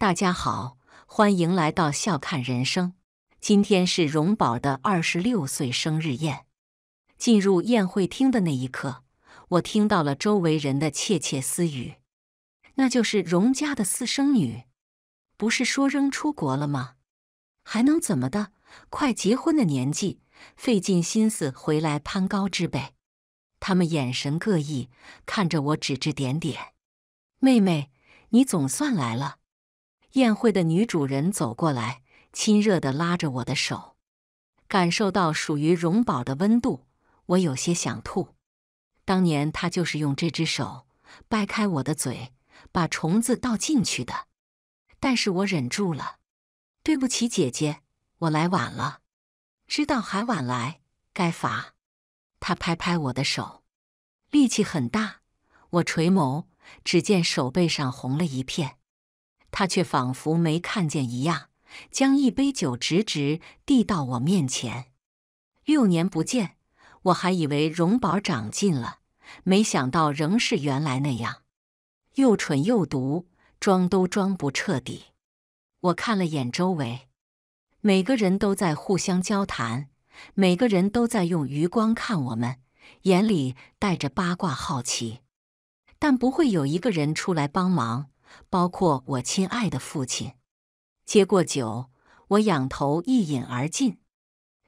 大家好，欢迎来到笑看人生。今天是荣宝的二十六岁生日宴。进入宴会厅的那一刻，我听到了周围人的窃窃私语。那就是荣家的私生女，不是说扔出国了吗？还能怎么的？快结婚的年纪，费尽心思回来攀高枝呗。他们眼神各异，看着我指指点点。妹妹，你总算来了。宴会的女主人走过来，亲热的拉着我的手，感受到属于荣宝的温度，我有些想吐。当年他就是用这只手掰开我的嘴，把虫子倒进去的。但是我忍住了。对不起，姐姐，我来晚了。知道还晚来，该罚。他拍拍我的手，力气很大。我垂眸，只见手背上红了一片。他却仿佛没看见一样，将一杯酒直直递到我面前。六年不见，我还以为荣宝长进了，没想到仍是原来那样，又蠢又毒，装都装不彻底。我看了眼周围，每个人都在互相交谈，每个人都在用余光看我们，眼里带着八卦好奇，但不会有一个人出来帮忙。包括我亲爱的父亲。接过酒，我仰头一饮而尽，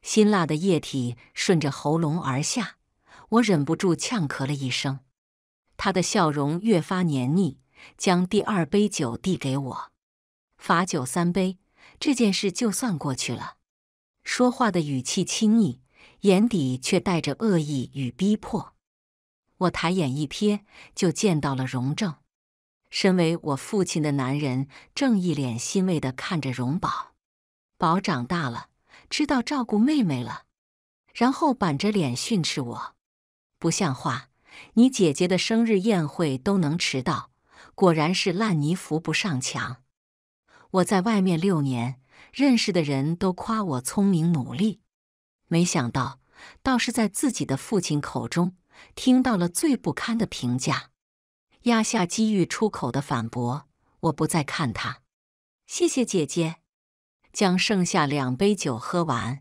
辛辣的液体顺着喉咙而下，我忍不住呛咳了一声。他的笑容越发黏腻，将第二杯酒递给我。罚酒三杯，这件事就算过去了。说话的语气轻易，眼底却带着恶意与逼迫。我抬眼一瞥，就见到了荣正。身为我父亲的男人，正一脸欣慰的看着荣宝，宝长大了，知道照顾妹妹了。然后板着脸训斥我：“不像话！你姐姐的生日宴会都能迟到，果然是烂泥扶不上墙。”我在外面六年，认识的人都夸我聪明努力，没想到，倒是在自己的父亲口中听到了最不堪的评价。压下机遇出口的反驳，我不再看他。谢谢姐姐，将剩下两杯酒喝完。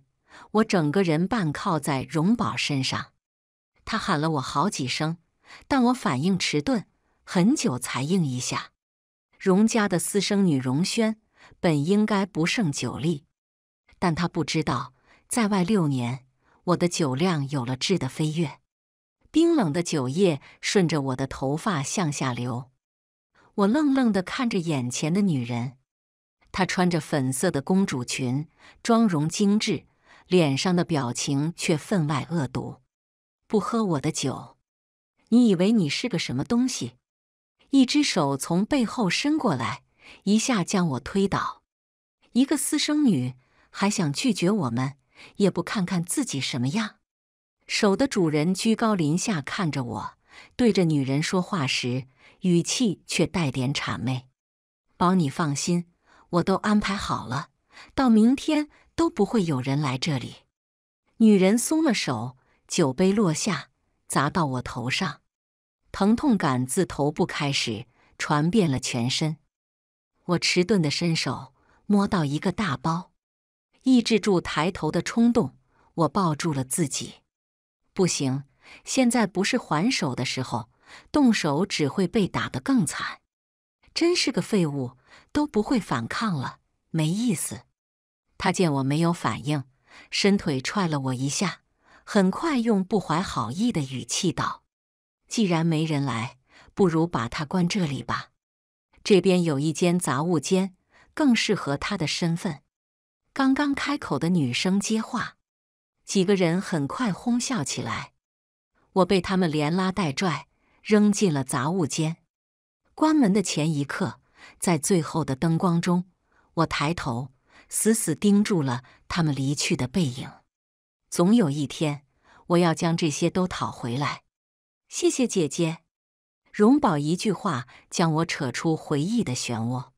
我整个人半靠在荣宝身上，他喊了我好几声，但我反应迟钝，很久才应一下。荣家的私生女荣轩本应该不胜酒力，但她不知道，在外六年，我的酒量有了质的飞跃。冰冷的酒液顺着我的头发向下流，我愣愣地看着眼前的女人。她穿着粉色的公主裙，妆容精致，脸上的表情却分外恶毒。不喝我的酒，你以为你是个什么东西？一只手从背后伸过来，一下将我推倒。一个私生女还想拒绝我们，也不看看自己什么样。手的主人居高临下看着我，对着女人说话时语气却带点谄媚。“宝，你放心，我都安排好了，到明天都不会有人来这里。”女人松了手，酒杯落下，砸到我头上，疼痛感自头部开始传遍了全身。我迟钝的伸手摸到一个大包，抑制住抬头的冲动，我抱住了自己。不行，现在不是还手的时候，动手只会被打得更惨。真是个废物，都不会反抗了，没意思。他见我没有反应，伸腿踹了我一下，很快用不怀好意的语气道：“既然没人来，不如把他关这里吧。这边有一间杂物间，更适合他的身份。”刚刚开口的女生接话。几个人很快哄笑起来，我被他们连拉带拽扔进了杂物间。关门的前一刻，在最后的灯光中，我抬头死死盯住了他们离去的背影。总有一天，我要将这些都讨回来。谢谢姐姐，荣宝一句话将我扯出回忆的漩涡。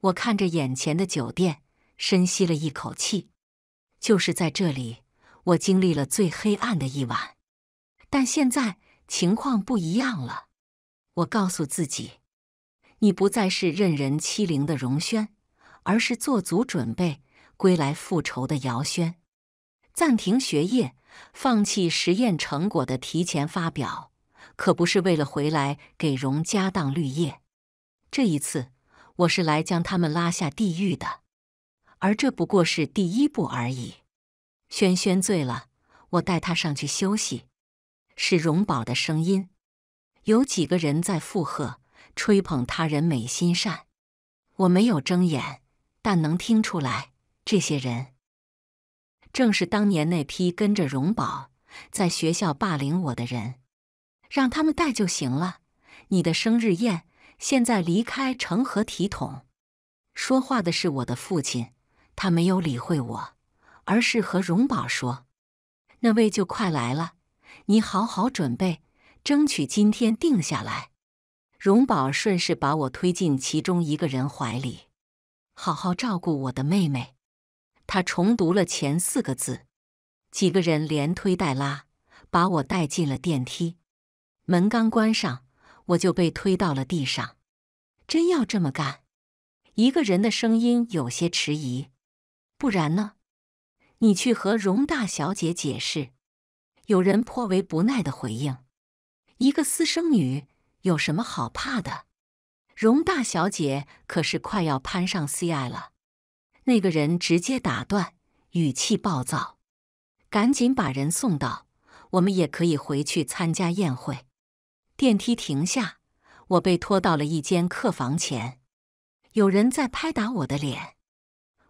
我看着眼前的酒店，深吸了一口气。就是在这里。我经历了最黑暗的一晚，但现在情况不一样了。我告诉自己，你不再是任人欺凌的荣轩，而是做足准备归来复仇的姚轩。暂停学业，放弃实验成果的提前发表，可不是为了回来给荣家当绿叶。这一次，我是来将他们拉下地狱的，而这不过是第一步而已。轩轩醉了，我带他上去休息。是荣宝的声音，有几个人在附和，吹捧他人美心善。我没有睁眼，但能听出来，这些人正是当年那批跟着荣宝在学校霸凌我的人。让他们带就行了。你的生日宴现在离开成何体统？说话的是我的父亲，他没有理会我。而是和荣宝说：“那位就快来了，你好好准备，争取今天定下来。”荣宝顺势把我推进其中一个人怀里，好好照顾我的妹妹。他重读了前四个字。几个人连推带拉，把我带进了电梯。门刚关上，我就被推到了地上。真要这么干？一个人的声音有些迟疑：“不然呢？”你去和荣大小姐解释。有人颇为不耐的回应：“一个私生女有什么好怕的？荣大小姐可是快要攀上 C.I. 了。”那个人直接打断，语气暴躁：“赶紧把人送到，我们也可以回去参加宴会。”电梯停下，我被拖到了一间客房前，有人在拍打我的脸。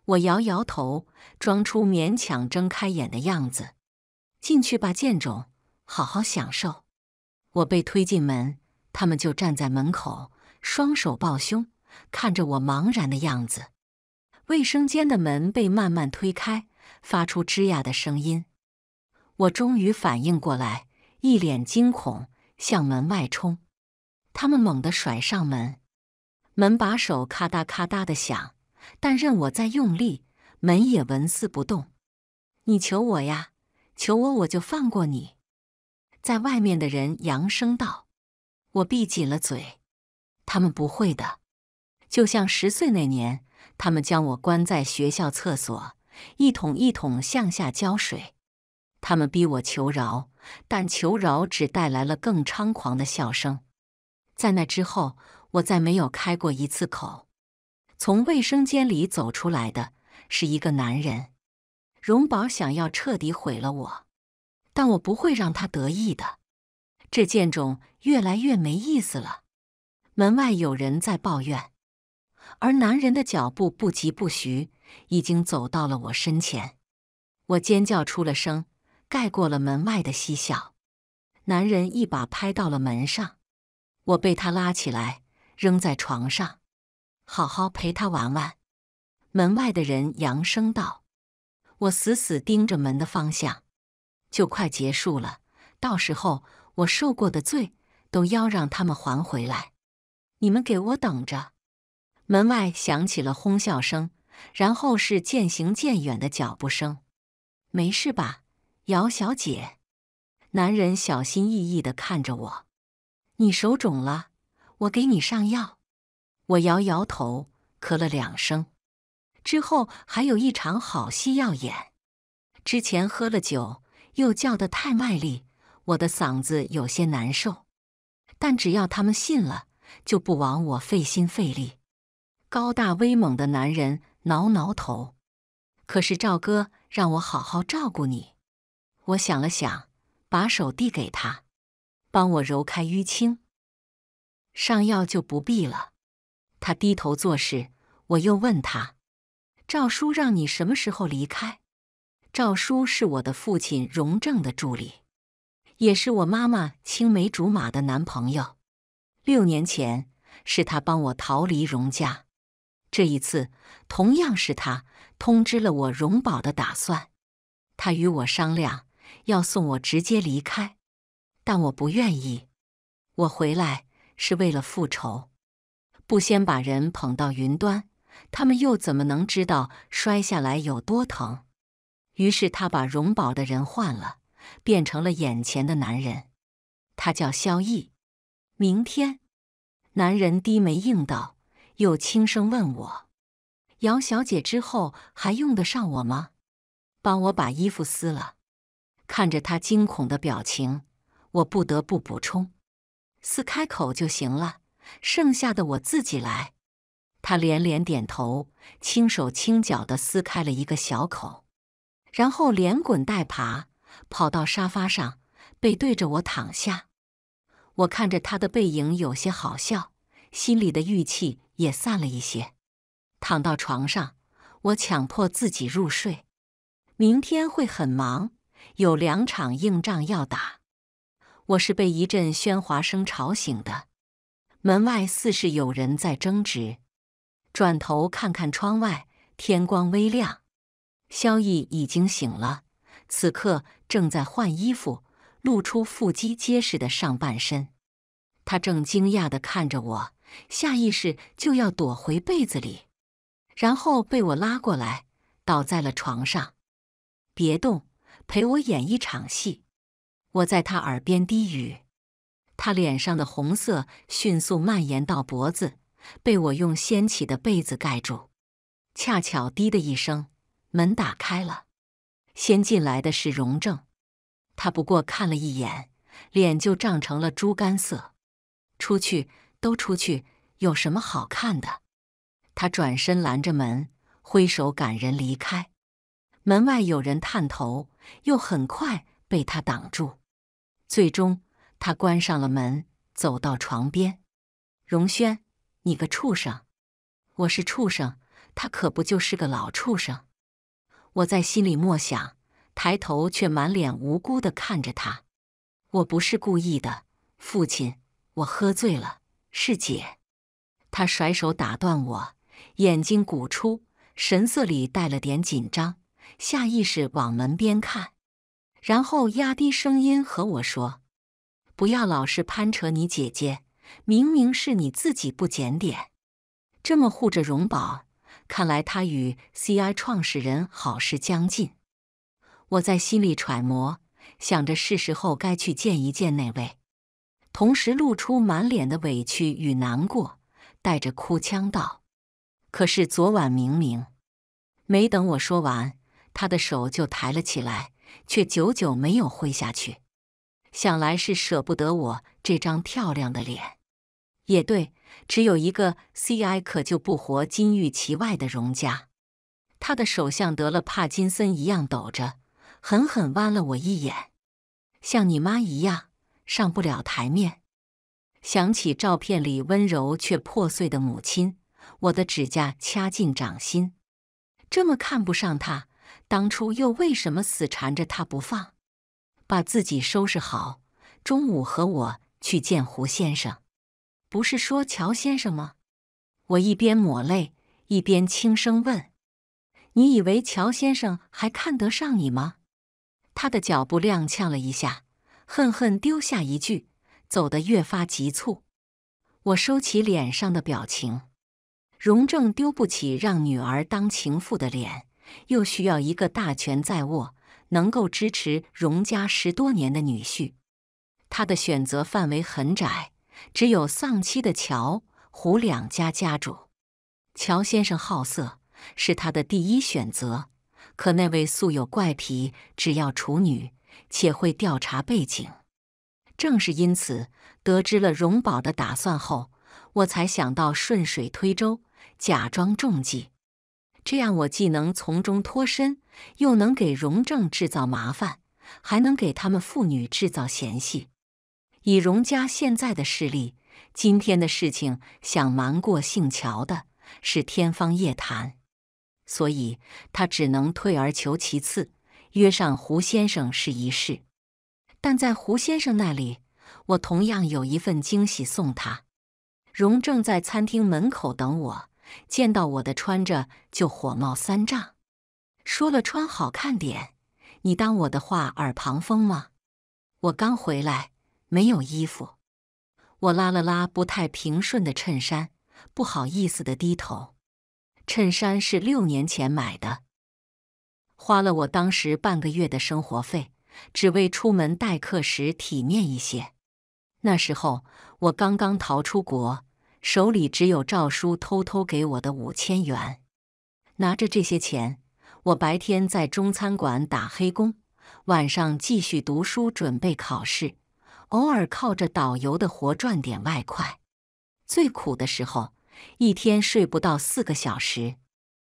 我摇摇头，装出勉强睁开眼的样子。进去吧，贱种，好好享受。我被推进门，他们就站在门口，双手抱胸，看着我茫然的样子。卫生间的门被慢慢推开，发出吱呀的声音。我终于反应过来，一脸惊恐，向门外冲。他们猛地甩上门，门把手咔嗒咔嗒的响。但任我再用力，门也纹丝不动。你求我呀，求我，我就放过你。在外面的人扬声道：“我闭紧了嘴，他们不会的。就像十岁那年，他们将我关在学校厕所，一桶一桶向下浇水。他们逼我求饶，但求饶只带来了更猖狂的笑声。在那之后，我再没有开过一次口。”从卫生间里走出来的是一个男人，荣宝想要彻底毁了我，但我不会让他得意的。这贱种越来越没意思了。门外有人在抱怨，而男人的脚步不疾不徐，已经走到了我身前。我尖叫出了声，盖过了门外的嬉笑。男人一把拍到了门上，我被他拉起来，扔在床上。好好陪他玩玩。门外的人扬声道：“我死死盯着门的方向，就快结束了。到时候我受过的罪都要让他们还回来。你们给我等着！”门外响起了哄笑声，然后是渐行渐远的脚步声。没事吧，姚小姐？男人小心翼翼地看着我：“你手肿了，我给你上药。”我摇摇头，咳了两声，之后还有一场好戏要演。之前喝了酒，又叫的太卖力，我的嗓子有些难受。但只要他们信了，就不枉我费心费力。高大威猛的男人挠挠头，可是赵哥让我好好照顾你。我想了想，把手递给他，帮我揉开淤青，上药就不必了。他低头做事，我又问他：“赵叔，让你什么时候离开？”赵叔是我的父亲荣正的助理，也是我妈妈青梅竹马的男朋友。六年前是他帮我逃离荣家，这一次同样是他通知了我荣宝的打算。他与我商量要送我直接离开，但我不愿意。我回来是为了复仇。不先把人捧到云端，他们又怎么能知道摔下来有多疼？于是他把荣宝的人换了，变成了眼前的男人。他叫萧逸。明天，男人低眉应道，又轻声问我：“姚小姐之后还用得上我吗？”帮我把衣服撕了。看着他惊恐的表情，我不得不补充：“撕开口就行了。”剩下的我自己来。他连连点头，轻手轻脚的撕开了一个小口，然后连滚带爬跑到沙发上，背对着我躺下。我看着他的背影，有些好笑，心里的郁气也散了一些。躺到床上，我强迫自己入睡。明天会很忙，有两场硬仗要打。我是被一阵喧哗声吵醒的。门外似是有人在争执，转头看看窗外，天光微亮，萧逸已经醒了，此刻正在换衣服，露出腹肌结实的上半身。他正惊讶的看着我，下意识就要躲回被子里，然后被我拉过来，倒在了床上。别动，陪我演一场戏。我在他耳边低语。他脸上的红色迅速蔓延到脖子，被我用掀起的被子盖住。恰巧“滴”的一声，门打开了。先进来的是荣正，他不过看了一眼，脸就涨成了猪肝色。出去，都出去，有什么好看的？他转身拦着门，挥手赶人离开。门外有人探头，又很快被他挡住。最终。他关上了门，走到床边。荣轩，你个畜生！我是畜生，他可不就是个老畜生？我在心里默想，抬头却满脸无辜的看着他。我不是故意的，父亲，我喝醉了。是姐。他甩手打断我，眼睛鼓出，神色里带了点紧张，下意识往门边看，然后压低声音和我说。不要老是攀扯你姐姐，明明是你自己不检点，这么护着荣宝，看来他与 CI 创始人好事将近。我在心里揣摩，想着是时候该去见一见那位，同时露出满脸的委屈与难过，带着哭腔道：“可是昨晚明明……”没等我说完，他的手就抬了起来，却久久没有挥下去。想来是舍不得我这张漂亮的脸，也对，只有一个 C.I. 可救不活金玉其外的荣家。他的手像得了帕金森一样抖着，狠狠剜了我一眼，像你妈一样上不了台面。想起照片里温柔却破碎的母亲，我的指甲掐进掌心。这么看不上他，当初又为什么死缠着他不放？把自己收拾好，中午和我去见胡先生。不是说乔先生吗？我一边抹泪，一边轻声问：“你以为乔先生还看得上你吗？”他的脚步踉跄了一下，恨恨丢下一句，走得越发急促。我收起脸上的表情。荣正丢不起让女儿当情妇的脸，又需要一个大权在握。能够支持荣家十多年的女婿，他的选择范围很窄，只有丧妻的乔、胡两家家主。乔先生好色，是他的第一选择。可那位素有怪癖，只要处女，且会调查背景。正是因此，得知了荣宝的打算后，我才想到顺水推舟，假装中计。这样，我既能从中脱身，又能给荣正制造麻烦，还能给他们父女制造嫌隙。以荣家现在的势力，今天的事情想瞒过姓乔的是天方夜谭。所以，他只能退而求其次，约上胡先生试一试。但在胡先生那里，我同样有一份惊喜送他。荣正在餐厅门口等我。见到我的穿着就火冒三丈，说了穿好看点，你当我的话耳旁风吗？我刚回来，没有衣服。我拉了拉不太平顺的衬衫，不好意思的低头。衬衫是六年前买的，花了我当时半个月的生活费，只为出门待客时体面一些。那时候我刚刚逃出国。手里只有赵叔偷偷给我的五千元，拿着这些钱，我白天在中餐馆打黑工，晚上继续读书准备考试，偶尔靠着导游的活赚点外快。最苦的时候，一天睡不到四个小时。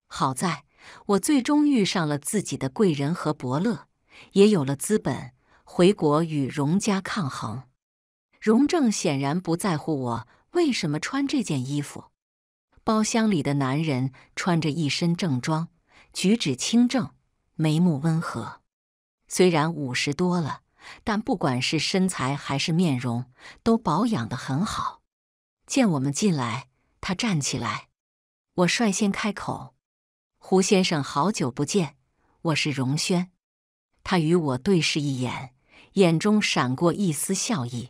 好在我最终遇上了自己的贵人和伯乐，也有了资本回国与荣家抗衡。荣正显然不在乎我。为什么穿这件衣服？包厢里的男人穿着一身正装，举止清正，眉目温和。虽然五十多了，但不管是身材还是面容，都保养得很好。见我们进来，他站起来。我率先开口：“胡先生，好久不见，我是荣轩。”他与我对视一眼，眼中闪过一丝笑意：“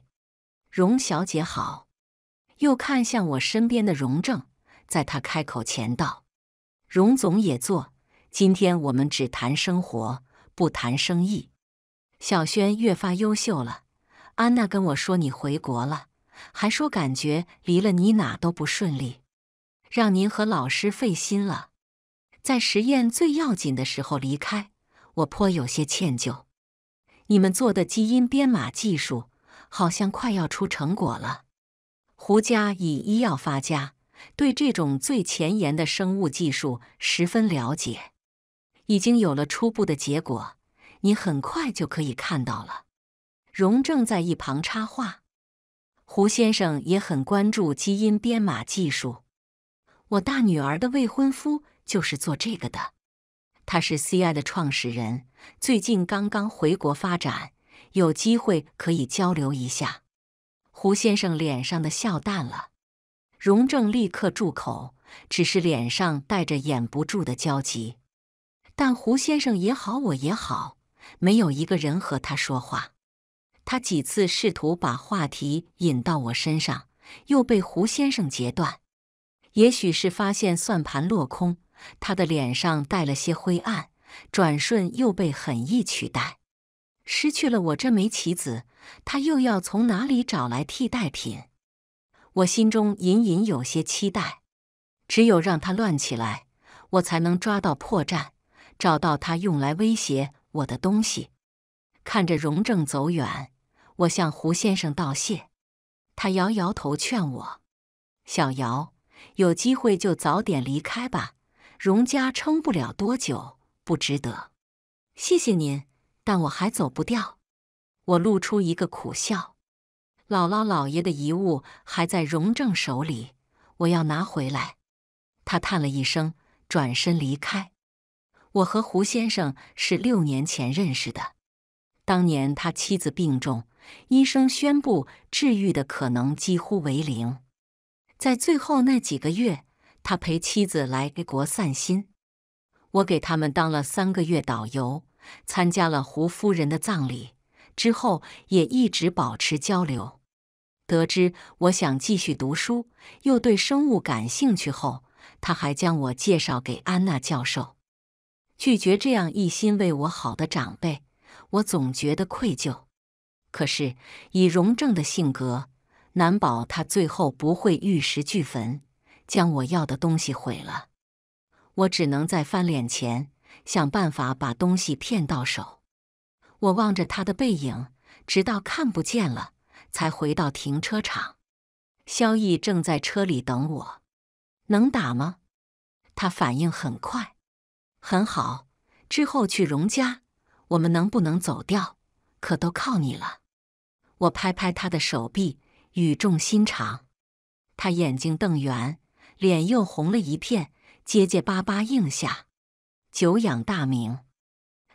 荣小姐好。”又看向我身边的荣正，在他开口前道：“荣总也坐。今天我们只谈生活，不谈生意。”小轩越发优秀了。安娜跟我说你回国了，还说感觉离了你哪都不顺利，让您和老师费心了。在实验最要紧的时候离开，我颇有些歉疚。你们做的基因编码技术好像快要出成果了。胡家以医药发家，对这种最前沿的生物技术十分了解，已经有了初步的结果，你很快就可以看到了。荣正在一旁插话：“胡先生也很关注基因编码技术，我大女儿的未婚夫就是做这个的，他是 C.I 的创始人，最近刚刚回国发展，有机会可以交流一下。”胡先生脸上的笑淡了，荣正立刻住口，只是脸上带着掩不住的焦急。但胡先生也好，我也好，没有一个人和他说话。他几次试图把话题引到我身上，又被胡先生截断。也许是发现算盘落空，他的脸上带了些灰暗，转瞬又被狠意取代。失去了我这枚棋子，他又要从哪里找来替代品？我心中隐隐有些期待。只有让他乱起来，我才能抓到破绽，找到他用来威胁我的东西。看着荣正走远，我向胡先生道谢。他摇摇头，劝我：“小姚，有机会就早点离开吧，荣家撑不了多久，不值得。”谢谢您。但我还走不掉。我露出一个苦笑。姥姥姥爷的遗物还在荣正手里，我要拿回来。他叹了一声，转身离开。我和胡先生是六年前认识的。当年他妻子病重，医生宣布治愈的可能几乎为零。在最后那几个月，他陪妻子来给国散心。我给他们当了三个月导游。参加了胡夫人的葬礼之后，也一直保持交流。得知我想继续读书，又对生物感兴趣后，他还将我介绍给安娜教授。拒绝这样一心为我好的长辈，我总觉得愧疚。可是以荣正的性格，难保他最后不会玉石俱焚，将我要的东西毁了。我只能在翻脸前。想办法把东西骗到手。我望着他的背影，直到看不见了，才回到停车场。萧逸正在车里等我，能打吗？他反应很快，很好。之后去荣家，我们能不能走掉，可都靠你了。我拍拍他的手臂，语重心长。他眼睛瞪圆，脸又红了一片，结结巴巴应下。久仰大名，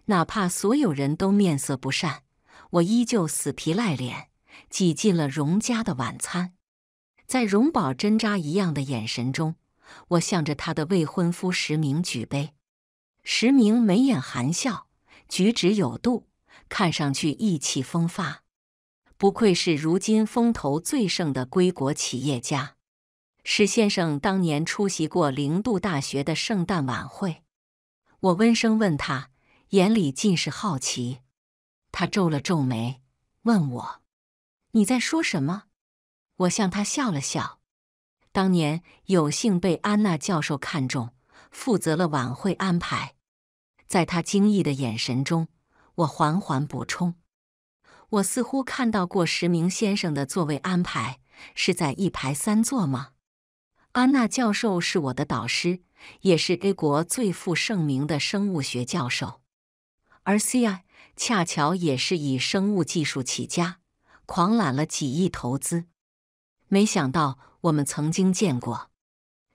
哪怕所有人都面色不善，我依旧死皮赖脸挤进了荣家的晚餐。在荣宝针扎一样的眼神中，我向着他的未婚夫石明举杯。石明眉眼含笑，举止有度，看上去意气风发，不愧是如今风头最盛的归国企业家。石先生当年出席过零度大学的圣诞晚会。我温声问他，眼里尽是好奇。他皱了皱眉，问我：“你在说什么？”我向他笑了笑。当年有幸被安娜教授看中，负责了晚会安排。在他惊异的眼神中，我缓缓补充：“我似乎看到过石明先生的座位安排是在一排三座吗？”安娜教授是我的导师。也是 A 国最负盛名的生物学教授，而 C I 恰巧也是以生物技术起家，狂揽了几亿投资。没想到我们曾经见过。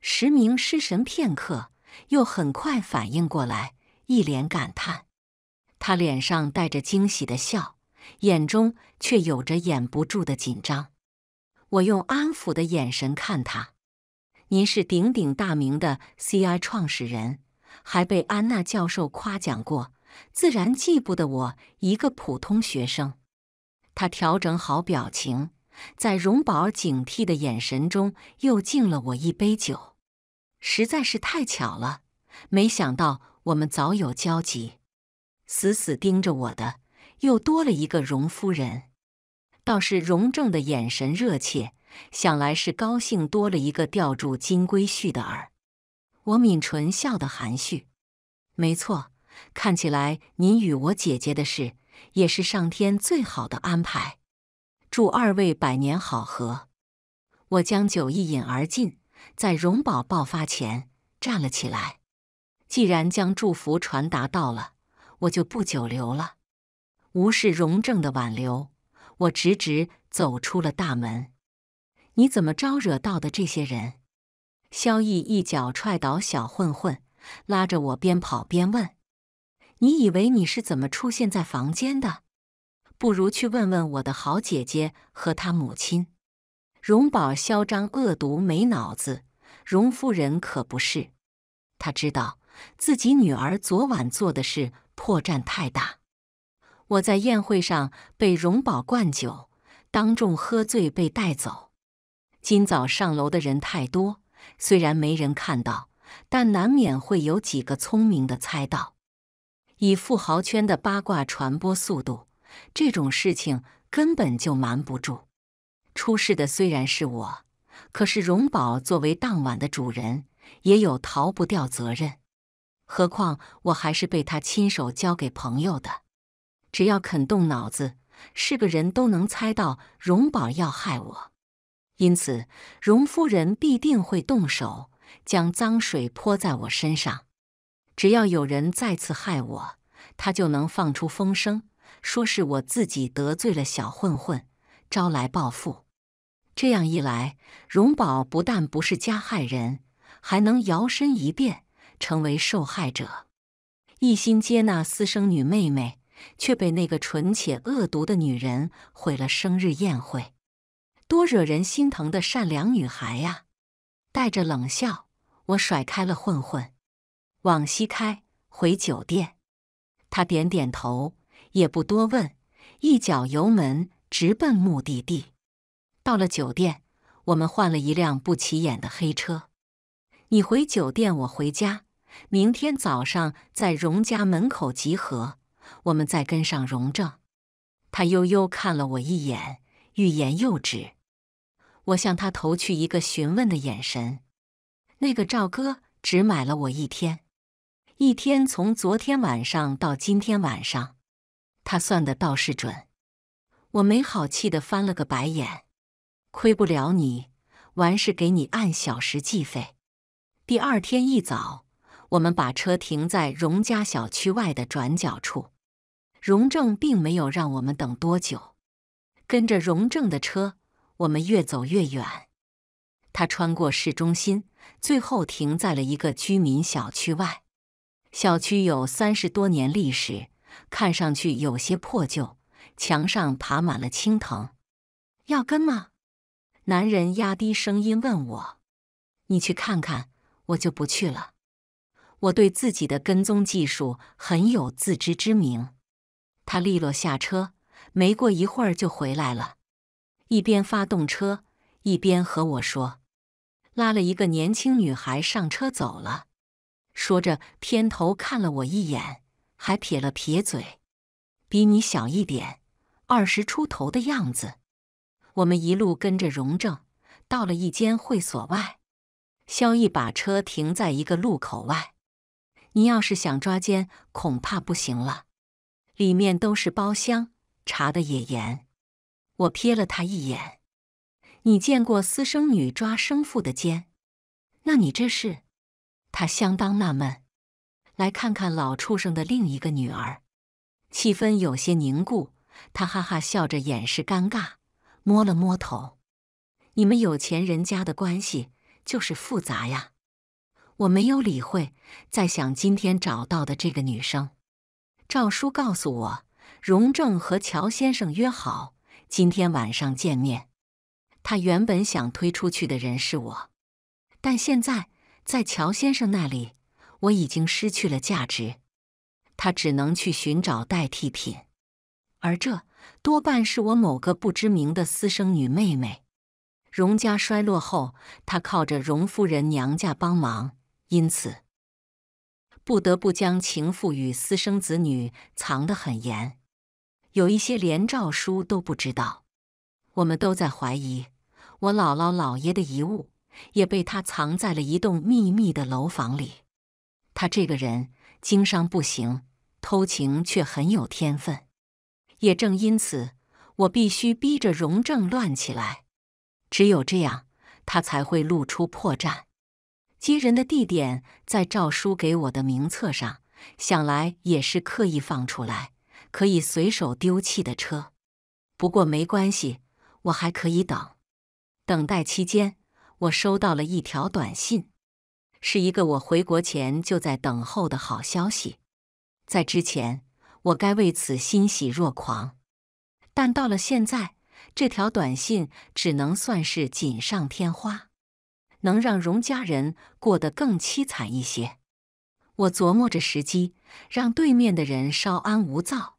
石明失神片刻，又很快反应过来，一脸感叹。他脸上带着惊喜的笑，眼中却有着掩不住的紧张。我用安抚的眼神看他。您是鼎鼎大名的 C.I 创始人，还被安娜教授夸奖过，自然记不得我一个普通学生。他调整好表情，在荣宝警惕的眼神中，又敬了我一杯酒。实在是太巧了，没想到我们早有交集。死死盯着我的，又多了一个荣夫人。倒是荣正的眼神热切。想来是高兴多了一个吊住金龟婿的饵，我抿唇笑得含蓄。没错，看起来您与我姐姐的事也是上天最好的安排。祝二位百年好合！我将酒一饮而尽，在荣宝爆发前站了起来。既然将祝福传达到了，我就不久留了。无视荣正的挽留，我直直走出了大门。你怎么招惹到的这些人？萧逸一脚踹倒小混混，拉着我边跑边问：“你以为你是怎么出现在房间的？不如去问问我的好姐姐和她母亲。”荣宝嚣张恶毒没脑子，荣夫人可不是。她知道自己女儿昨晚做的事破绽太大。我在宴会上被荣宝灌酒，当众喝醉被带走。今早上楼的人太多，虽然没人看到，但难免会有几个聪明的猜到。以富豪圈的八卦传播速度，这种事情根本就瞒不住。出事的虽然是我，可是荣宝作为当晚的主人，也有逃不掉责任。何况我还是被他亲手交给朋友的，只要肯动脑子，是个人都能猜到荣宝要害我。因此，荣夫人必定会动手，将脏水泼在我身上。只要有人再次害我，她就能放出风声，说是我自己得罪了小混混，招来报复。这样一来，荣宝不但不是加害人，还能摇身一变成为受害者。一心接纳私生女妹妹，却被那个纯且恶毒的女人毁了生日宴会。多惹人心疼的善良女孩呀！带着冷笑，我甩开了混混，往西开回酒店。他点点头，也不多问，一脚油门直奔目的地。到了酒店，我们换了一辆不起眼的黑车。你回酒店，我回家。明天早上在荣家门口集合，我们再跟上荣正。他悠悠看了我一眼，欲言又止。我向他投去一个询问的眼神，那个赵哥只买了我一天，一天从昨天晚上到今天晚上，他算的倒是准。我没好气的翻了个白眼，亏不了你，完事给你按小时计费。第二天一早，我们把车停在荣家小区外的转角处，荣正并没有让我们等多久，跟着荣正的车。我们越走越远，他穿过市中心，最后停在了一个居民小区外。小区有三十多年历史，看上去有些破旧，墙上爬满了青藤。要跟吗？男人压低声音问我：“你去看看，我就不去了。”我对自己的跟踪技术很有自知之明。他利落下车，没过一会儿就回来了。一边发动车，一边和我说：“拉了一个年轻女孩上车走了。”说着，偏头看了我一眼，还撇了撇嘴：“比你小一点，二十出头的样子。”我们一路跟着荣正，到了一间会所外。萧毅把车停在一个路口外：“你要是想抓奸，恐怕不行了，里面都是包厢，查的也严。”我瞥了他一眼，你见过私生女抓生父的肩？那你这是？他相当纳闷。来看看老畜生的另一个女儿。气氛有些凝固，他哈哈笑着掩饰尴尬，摸了摸头。你们有钱人家的关系就是复杂呀。我没有理会，在想今天找到的这个女生。赵叔告诉我，荣正和乔先生约好。今天晚上见面，他原本想推出去的人是我，但现在在乔先生那里，我已经失去了价值，他只能去寻找代替品，而这多半是我某个不知名的私生女妹妹。荣家衰落后，她靠着荣夫人娘家帮忙，因此不得不将情妇与私生子女藏得很严。有一些连诏书都不知道，我们都在怀疑，我姥姥姥爷的遗物也被他藏在了一栋秘密的楼房里。他这个人经商不行，偷情却很有天分。也正因此，我必须逼着荣正乱起来，只有这样，他才会露出破绽。接人的地点在诏书给我的名册上，想来也是刻意放出来。可以随手丢弃的车，不过没关系，我还可以等。等待期间，我收到了一条短信，是一个我回国前就在等候的好消息。在之前，我该为此欣喜若狂，但到了现在，这条短信只能算是锦上添花，能让荣家人过得更凄惨一些。我琢磨着时机，让对面的人稍安无躁。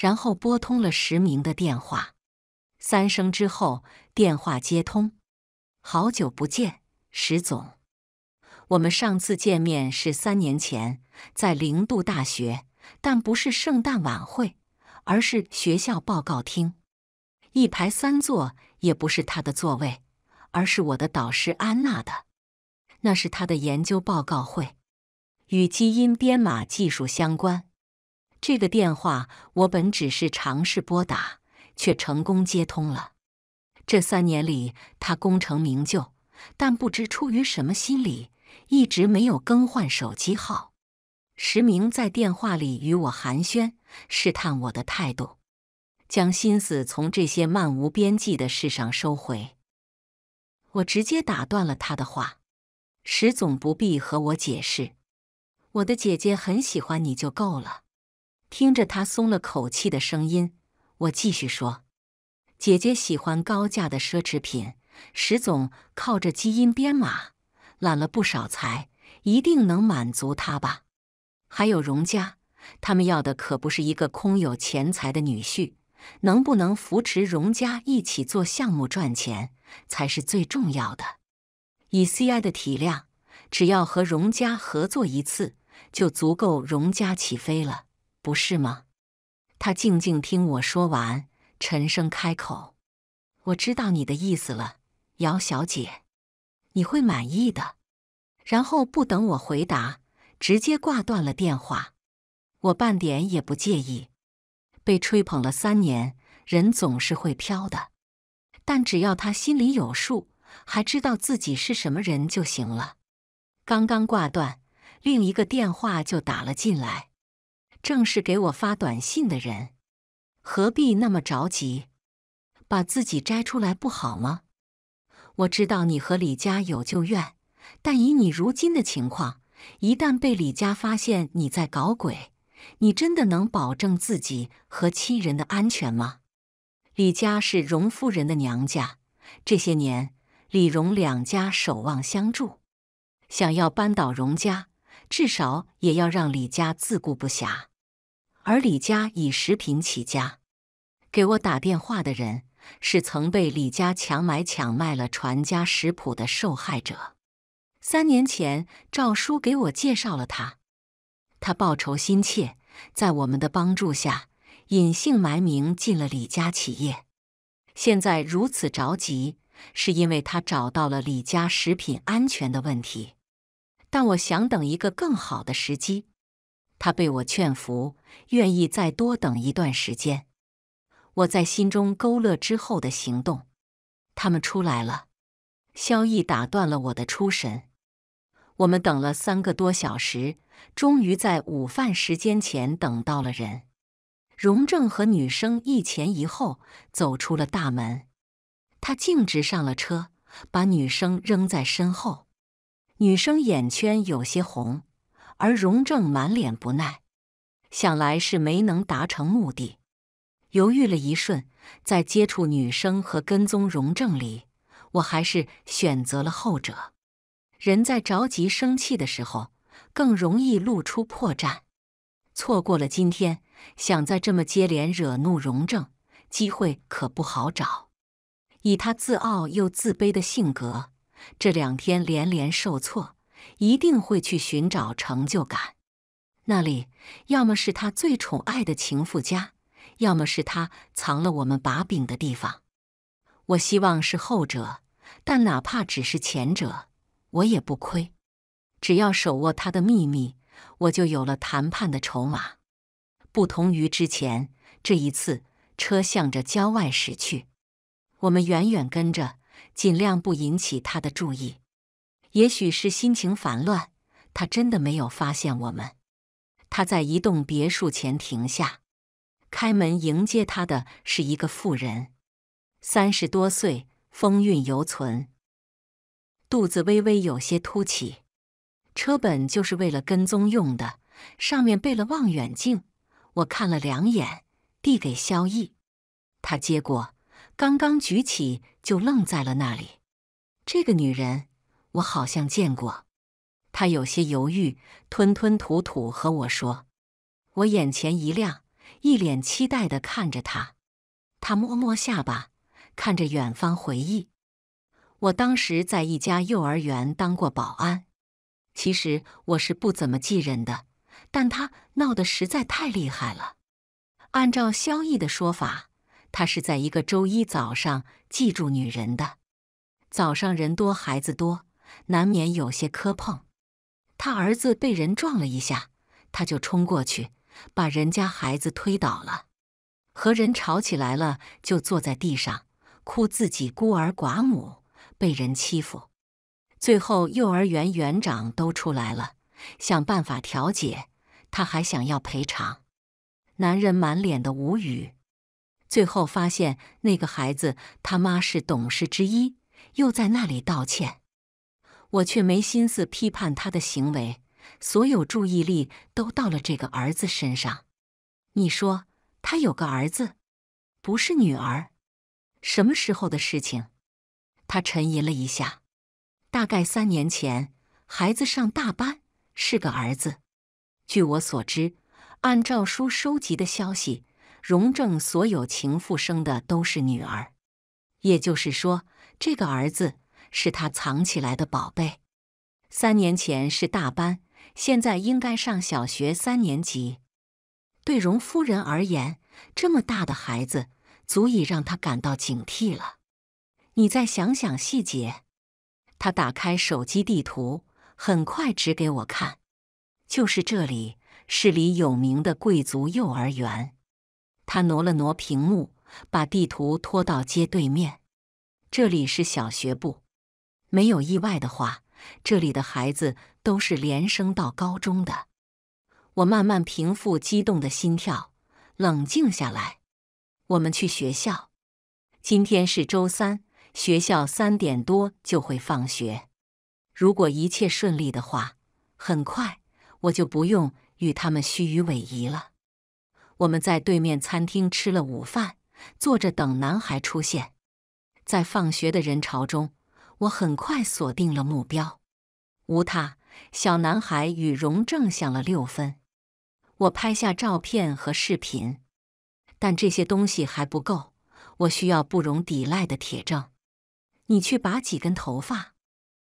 然后拨通了石明的电话，三声之后电话接通。好久不见，石总。我们上次见面是三年前，在零度大学，但不是圣诞晚会，而是学校报告厅，一排三座，也不是他的座位，而是我的导师安娜的。那是他的研究报告会，与基因编码技术相关。这个电话我本只是尝试拨打，却成功接通了。这三年里，他功成名就，但不知出于什么心理，一直没有更换手机号。石明在电话里与我寒暄，试探我的态度，将心思从这些漫无边际的事上收回。我直接打断了他的话：“石总不必和我解释，我的姐姐很喜欢你就够了。”听着，他松了口气的声音，我继续说：“姐姐喜欢高价的奢侈品，石总靠着基因编码揽了不少财，一定能满足她吧？还有荣家，他们要的可不是一个空有钱财的女婿，能不能扶持荣家一起做项目赚钱才是最重要的。以 CI 的体量，只要和荣家合作一次，就足够荣家起飞了。”不是吗？他静静听我说完，沉声开口：“我知道你的意思了，姚小姐，你会满意的。”然后不等我回答，直接挂断了电话。我半点也不介意，被吹捧了三年，人总是会飘的。但只要他心里有数，还知道自己是什么人就行了。刚刚挂断，另一个电话就打了进来。正是给我发短信的人，何必那么着急？把自己摘出来不好吗？我知道你和李家有旧怨，但以你如今的情况，一旦被李家发现你在搞鬼，你真的能保证自己和亲人的安全吗？李家是荣夫人的娘家，这些年李荣两家守望相助，想要扳倒荣家，至少也要让李家自顾不暇。而李家以食品起家，给我打电话的人是曾被李家强买强卖了传家食谱的受害者。三年前，赵叔给我介绍了他，他报仇心切，在我们的帮助下隐姓埋名进了李家企业。现在如此着急，是因为他找到了李家食品安全的问题，但我想等一个更好的时机。他被我劝服，愿意再多等一段时间。我在心中勾勒之后的行动。他们出来了。萧逸打断了我的出神。我们等了三个多小时，终于在午饭时间前等到了人。荣正和女生一前一后走出了大门。他径直上了车，把女生扔在身后。女生眼圈有些红。而荣正满脸不耐，想来是没能达成目的。犹豫了一瞬，在接触女生和跟踪荣正里，我还是选择了后者。人在着急生气的时候，更容易露出破绽。错过了今天，想再这么接连惹怒荣正，机会可不好找。以他自傲又自卑的性格，这两天连连受挫。一定会去寻找成就感，那里要么是他最宠爱的情妇家，要么是他藏了我们把柄的地方。我希望是后者，但哪怕只是前者，我也不亏。只要手握他的秘密，我就有了谈判的筹码。不同于之前，这一次车向着郊外驶去，我们远远跟着，尽量不引起他的注意。也许是心情烦乱，他真的没有发现我们。他在一栋别墅前停下，开门迎接他的是一个妇人，三十多岁，风韵犹存，肚子微微有些凸起。车本就是为了跟踪用的，上面备了望远镜。我看了两眼，递给萧逸，他接过，刚刚举起就愣在了那里。这个女人。我好像见过他，有些犹豫，吞吞吐吐和我说。我眼前一亮，一脸期待的看着他。他摸摸下巴，看着远方回忆。我当时在一家幼儿园当过保安，其实我是不怎么记人的，但他闹得实在太厉害了。按照萧逸的说法，他是在一个周一早上记住女人的。早上人多，孩子多。难免有些磕碰，他儿子被人撞了一下，他就冲过去把人家孩子推倒了，和人吵起来了，就坐在地上哭自己孤儿寡母被人欺负，最后幼儿园园长都出来了，想办法调解，他还想要赔偿。男人满脸的无语，最后发现那个孩子他妈是董事之一，又在那里道歉。我却没心思批判他的行为，所有注意力都到了这个儿子身上。你说他有个儿子，不是女儿？什么时候的事情？他沉吟了一下，大概三年前，孩子上大班，是个儿子。据我所知，按照书收集的消息，荣正所有情妇生的都是女儿，也就是说，这个儿子。是他藏起来的宝贝。三年前是大班，现在应该上小学三年级。对荣夫人而言，这么大的孩子足以让她感到警惕了。你再想想细节。他打开手机地图，很快指给我看：“就是这里，市里有名的贵族幼儿园。”他挪了挪屏幕，把地图拖到街对面。这里是小学部。没有意外的话，这里的孩子都是连升到高中的。我慢慢平复激动的心跳，冷静下来。我们去学校。今天是周三，学校三点多就会放学。如果一切顺利的话，很快我就不用与他们虚与委蛇了。我们在对面餐厅吃了午饭，坐着等男孩出现，在放学的人潮中。我很快锁定了目标，无他，小男孩与荣正相了六分。我拍下照片和视频，但这些东西还不够，我需要不容抵赖的铁证。你去拔几根头发。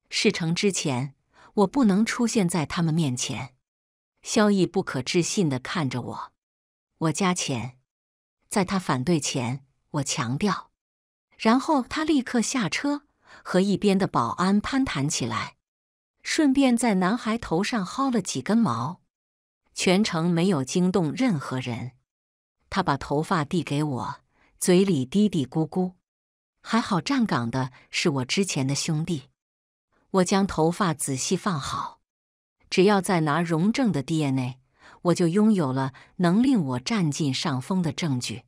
事成之前，我不能出现在他们面前。萧毅不可置信地看着我，我加钱，在他反对前，我强调。然后他立刻下车。和一边的保安攀谈起来，顺便在男孩头上薅了几根毛，全程没有惊动任何人。他把头发递给我，嘴里嘀嘀咕咕。还好站岗的是我之前的兄弟。我将头发仔细放好，只要再拿荣正的 DNA，我就拥有了能令我占尽上风的证据。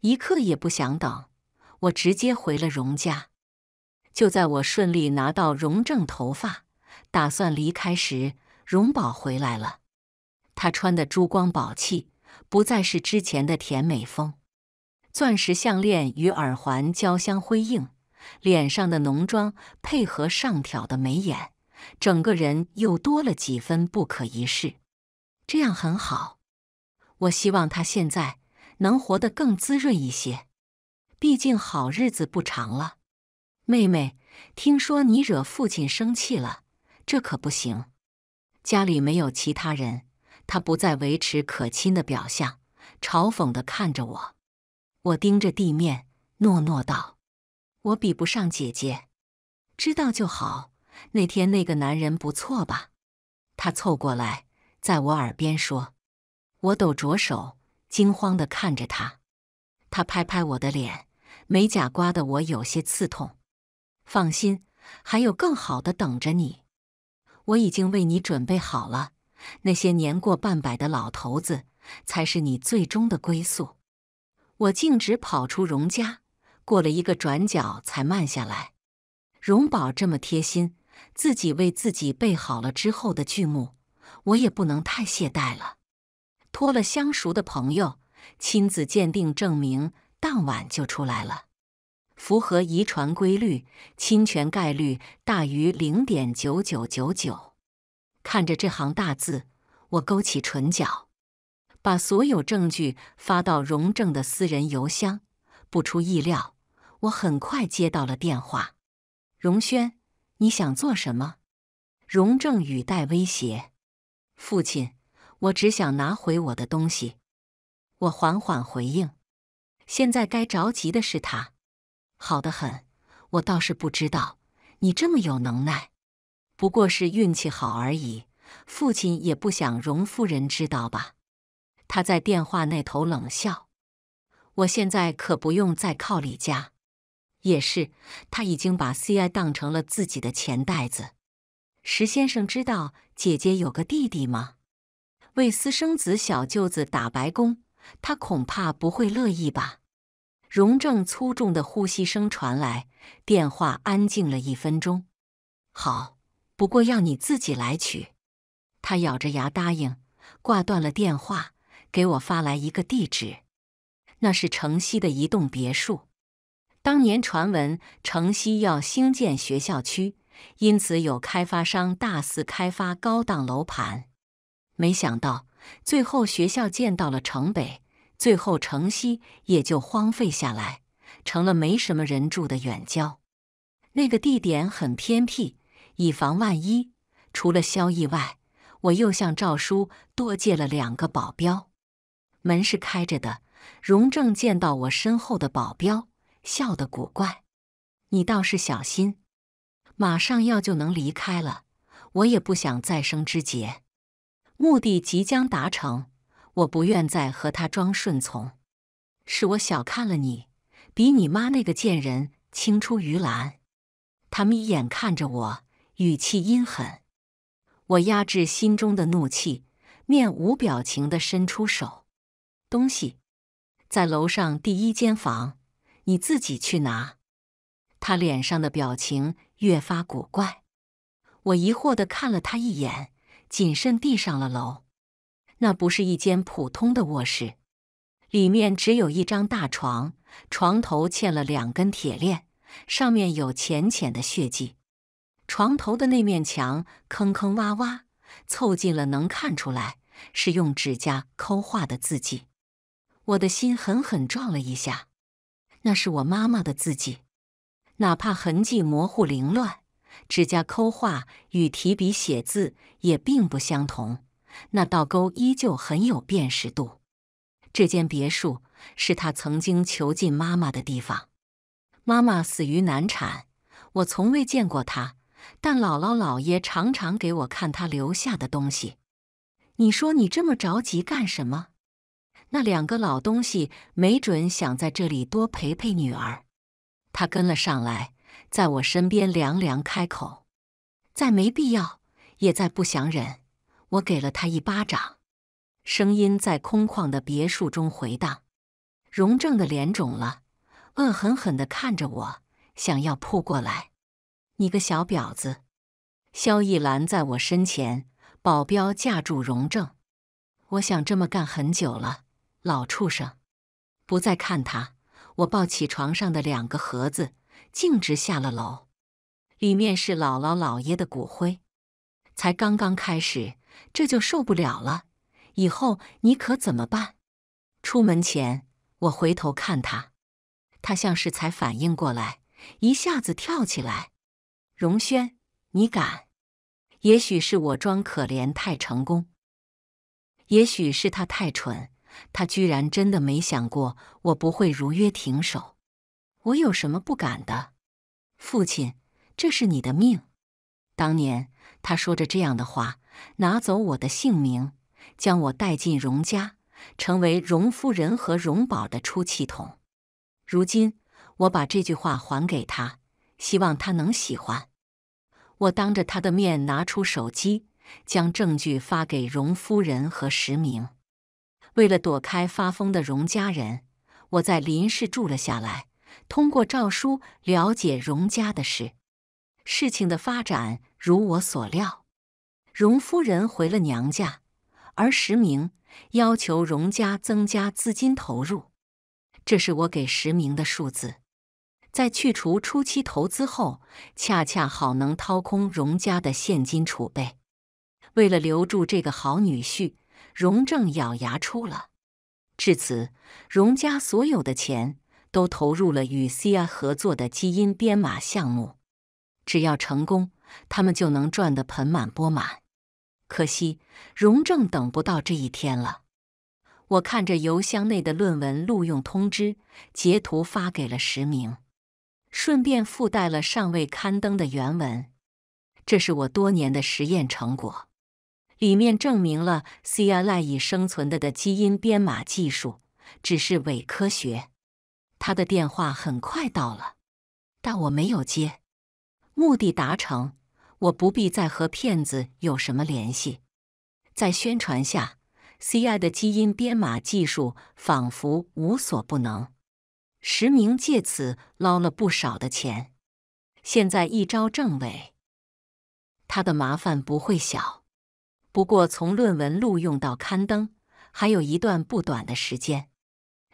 一刻也不想等，我直接回了荣家。就在我顺利拿到荣正头发，打算离开时，荣宝回来了。他穿的珠光宝气，不再是之前的甜美风，钻石项链与耳环交相辉映，脸上的浓妆配合上挑的眉眼，整个人又多了几分不可一世。这样很好，我希望他现在能活得更滋润一些，毕竟好日子不长了。妹妹，听说你惹父亲生气了，这可不行。家里没有其他人，他不再维持可亲的表象，嘲讽的看着我。我盯着地面，诺诺道：“我比不上姐姐。”知道就好。那天那个男人不错吧？他凑过来，在我耳边说。我抖着手，惊慌的看着他。他拍拍我的脸，美甲刮得我有些刺痛。放心，还有更好的等着你。我已经为你准备好了。那些年过半百的老头子，才是你最终的归宿。我径直跑出荣家，过了一个转角才慢下来。荣宝这么贴心，自己为自己备好了之后的剧目，我也不能太懈怠了。托了相熟的朋友，亲子鉴定证明当晚就出来了。符合遗传规律，侵权概率大于零点九九九九。看着这行大字，我勾起唇角，把所有证据发到荣正的私人邮箱。不出意料，我很快接到了电话。荣轩，你想做什么？荣正语带威胁。父亲，我只想拿回我的东西。我缓缓回应。现在该着急的是他。好的很，我倒是不知道，你这么有能耐，不过是运气好而已。父亲也不想容夫人知道吧？他在电话那头冷笑。我现在可不用再靠李家，也是，他已经把 C.I 当成了自己的钱袋子。石先生知道姐姐有个弟弟吗？为私生子小舅子打白工，他恐怕不会乐意吧。荣正粗重的呼吸声传来，电话安静了一分钟。好，不过要你自己来取。他咬着牙答应，挂断了电话，给我发来一个地址，那是城西的一栋别墅。当年传闻城西要兴建学校区，因此有开发商大肆开发高档楼盘。没想到最后学校建到了城北。最后，城西也就荒废下来，成了没什么人住的远郊。那个地点很偏僻，以防万一。除了萧逸外，我又向赵叔多借了两个保镖。门是开着的，荣正见到我身后的保镖，笑得古怪：“你倒是小心，马上要就能离开了。我也不想再生枝节，目的即将达成。”我不愿再和他装顺从，是我小看了你，比你妈那个贱人青出于蓝。他眯眼看着我，语气阴狠。我压制心中的怒气，面无表情的伸出手，东西在楼上第一间房，你自己去拿。他脸上的表情越发古怪，我疑惑的看了他一眼，谨慎地上了楼。那不是一间普通的卧室，里面只有一张大床，床头嵌了两根铁链，上面有浅浅的血迹。床头的那面墙坑坑洼洼，凑近了能看出来是用指甲抠画的字迹。我的心狠狠撞了一下，那是我妈妈的字迹，哪怕痕迹模糊凌乱，指甲抠画与提笔写字也并不相同。那道沟依旧很有辨识度。这间别墅是他曾经囚禁妈妈的地方。妈妈死于难产，我从未见过她，但姥姥姥爷常常给我看她留下的东西。你说你这么着急干什么？那两个老东西没准想在这里多陪陪女儿。他跟了上来，在我身边凉凉开口：“再没必要，也再不想忍。”我给了他一巴掌，声音在空旷的别墅中回荡。荣正的脸肿了，恶狠狠地看着我，想要扑过来。你个小婊子！萧逸拦在我身前，保镖架住荣正。我想这么干很久了，老畜生！不再看他，我抱起床上的两个盒子，径直下了楼。里面是姥姥姥爷的骨灰。才刚刚开始。这就受不了了，以后你可怎么办？出门前，我回头看他，他像是才反应过来，一下子跳起来：“荣轩，你敢？”也许是我装可怜太成功，也许是他太蠢，他居然真的没想过我不会如约停手。我有什么不敢的？父亲，这是你的命。当年他说着这样的话。拿走我的姓名，将我带进荣家，成为荣夫人和荣宝的出气筒。如今，我把这句话还给他，希望他能喜欢。我当着他的面拿出手机，将证据发给荣夫人和石明。为了躲开发疯的荣家人，我在林氏住了下来，通过赵叔了解荣家的事。事情的发展如我所料。荣夫人回了娘家，而石明要求荣家增加资金投入。这是我给石明的数字，在去除初期投资后，恰恰好能掏空荣家的现金储备。为了留住这个好女婿，荣正咬牙出了。至此，荣家所有的钱都投入了与 CIA 合作的基因编码项目。只要成功，他们就能赚得盆满钵满。可惜，荣正等不到这一天了。我看着邮箱内的论文录用通知截图发给了石明，顺便附带了尚未刊登的原文。这是我多年的实验成果，里面证明了 CIA 赖以生存的的基因编码技术只是伪科学。他的电话很快到了，但我没有接。目的达成。我不必再和骗子有什么联系。在宣传下，CI 的基因编码技术仿佛无所不能，石明借此捞了不少的钱。现在一朝政委，他的麻烦不会小。不过从论文录用到刊登，还有一段不短的时间。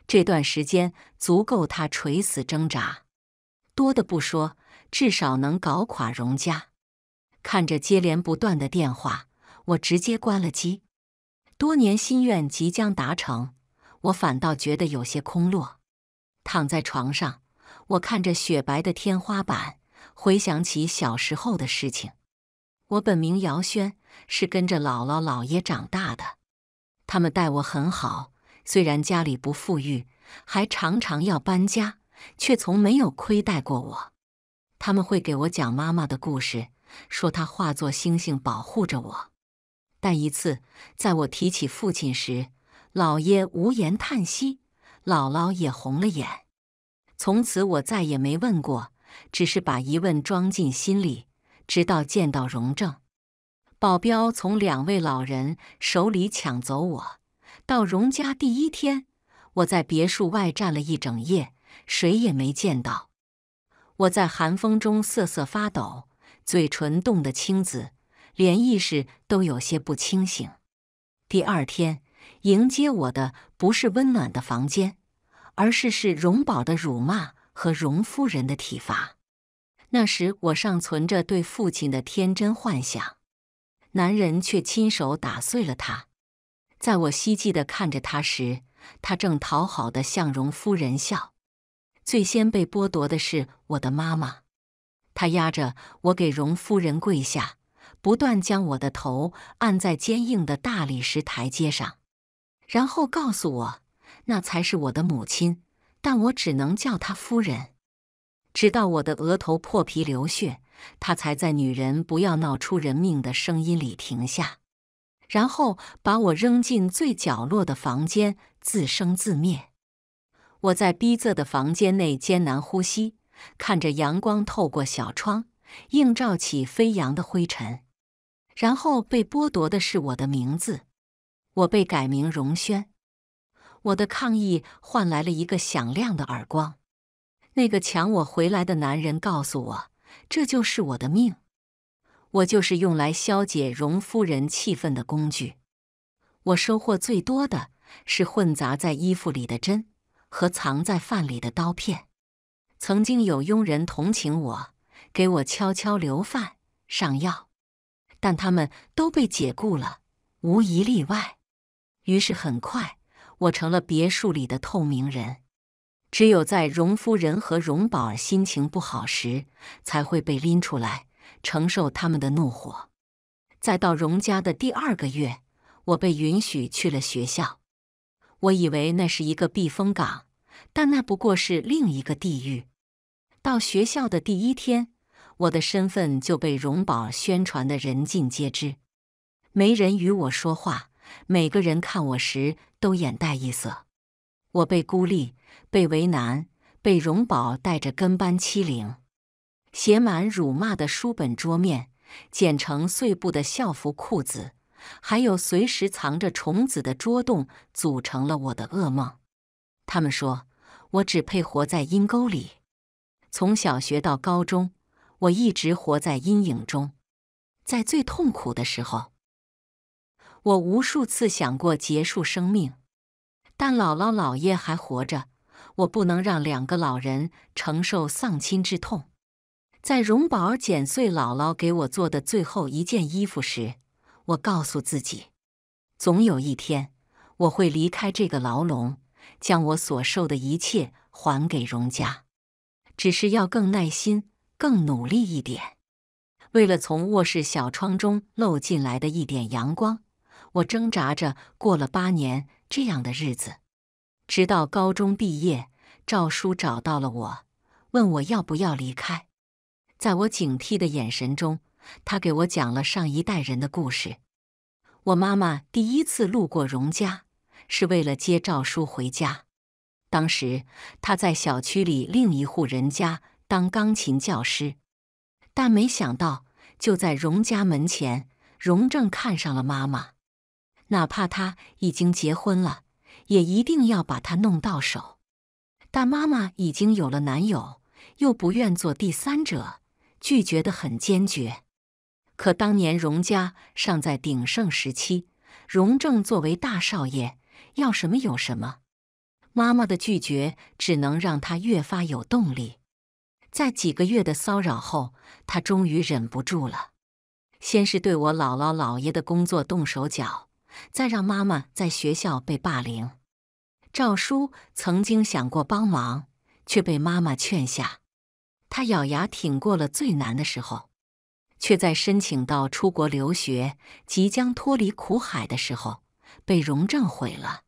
这段时间足够他垂死挣扎，多的不说，至少能搞垮荣家。看着接连不断的电话，我直接关了机。多年心愿即将达成，我反倒觉得有些空落。躺在床上，我看着雪白的天花板，回想起小时候的事情。我本名姚轩，是跟着姥姥姥爷长大的。他们待我很好，虽然家里不富裕，还常常要搬家，却从没有亏待过我。他们会给我讲妈妈的故事。说他化作星星保护着我，但一次在我提起父亲时，老爷无言叹息，姥姥也红了眼。从此我再也没问过，只是把疑问装进心里。直到见到荣正保镖，从两位老人手里抢走我。到荣家第一天，我在别墅外站了一整夜，谁也没见到。我在寒风中瑟瑟发抖。嘴唇冻得青紫，连意识都有些不清醒。第二天，迎接我的不是温暖的房间，而是是荣宝的辱骂和荣夫人的体罚。那时我尚存着对父亲的天真幻想，男人却亲手打碎了它。在我希冀的看着他时，他正讨好的向荣夫人笑。最先被剥夺的是我的妈妈。他压着我给荣夫人跪下，不断将我的头按在坚硬的大理石台阶上，然后告诉我那才是我的母亲，但我只能叫她夫人。直到我的额头破皮流血，他才在“女人不要闹出人命”的声音里停下，然后把我扔进最角落的房间，自生自灭。我在逼仄的房间内艰难呼吸。看着阳光透过小窗，映照起飞扬的灰尘。然后被剥夺的是我的名字，我被改名荣轩。我的抗议换来了一个响亮的耳光。那个抢我回来的男人告诉我，这就是我的命。我就是用来消解荣夫人气愤的工具。我收获最多的是混杂在衣服里的针和藏在饭里的刀片。曾经有佣人同情我，给我悄悄留饭、上药，但他们都被解雇了，无一例外。于是很快，我成了别墅里的透明人，只有在荣夫人和荣宝儿心情不好时，才会被拎出来承受他们的怒火。再到荣家的第二个月，我被允许去了学校，我以为那是一个避风港。但那不过是另一个地狱。到学校的第一天，我的身份就被荣宝宣传的人尽皆知。没人与我说话，每个人看我时都眼带异色。我被孤立，被为难，被荣宝带着跟班欺凌。写满辱骂的书本、桌面，剪成碎布的校服裤子，还有随时藏着虫子的桌洞，组成了我的噩梦。他们说。我只配活在阴沟里。从小学到高中，我一直活在阴影中。在最痛苦的时候，我无数次想过结束生命，但姥姥姥爷还活着，我不能让两个老人承受丧亲之痛。在荣宝剪碎姥姥给我做的最后一件衣服时，我告诉自己，总有一天我会离开这个牢笼。将我所受的一切还给荣家，只是要更耐心、更努力一点。为了从卧室小窗中漏进来的一点阳光，我挣扎着过了八年这样的日子，直到高中毕业。赵叔找到了我，问我要不要离开。在我警惕的眼神中，他给我讲了上一代人的故事。我妈妈第一次路过荣家。是为了接赵叔回家。当时他在小区里另一户人家当钢琴教师，但没想到就在荣家门前，荣正看上了妈妈。哪怕他已经结婚了，也一定要把她弄到手。但妈妈已经有了男友，又不愿做第三者，拒绝的很坚决。可当年荣家尚在鼎盛时期，荣正作为大少爷。要什么有什么，妈妈的拒绝只能让他越发有动力。在几个月的骚扰后，他终于忍不住了，先是对我姥姥姥爷的工作动手脚，再让妈妈在学校被霸凌。赵叔曾经想过帮忙，却被妈妈劝下。他咬牙挺过了最难的时候，却在申请到出国留学、即将脱离苦海的时候，被荣正毁了。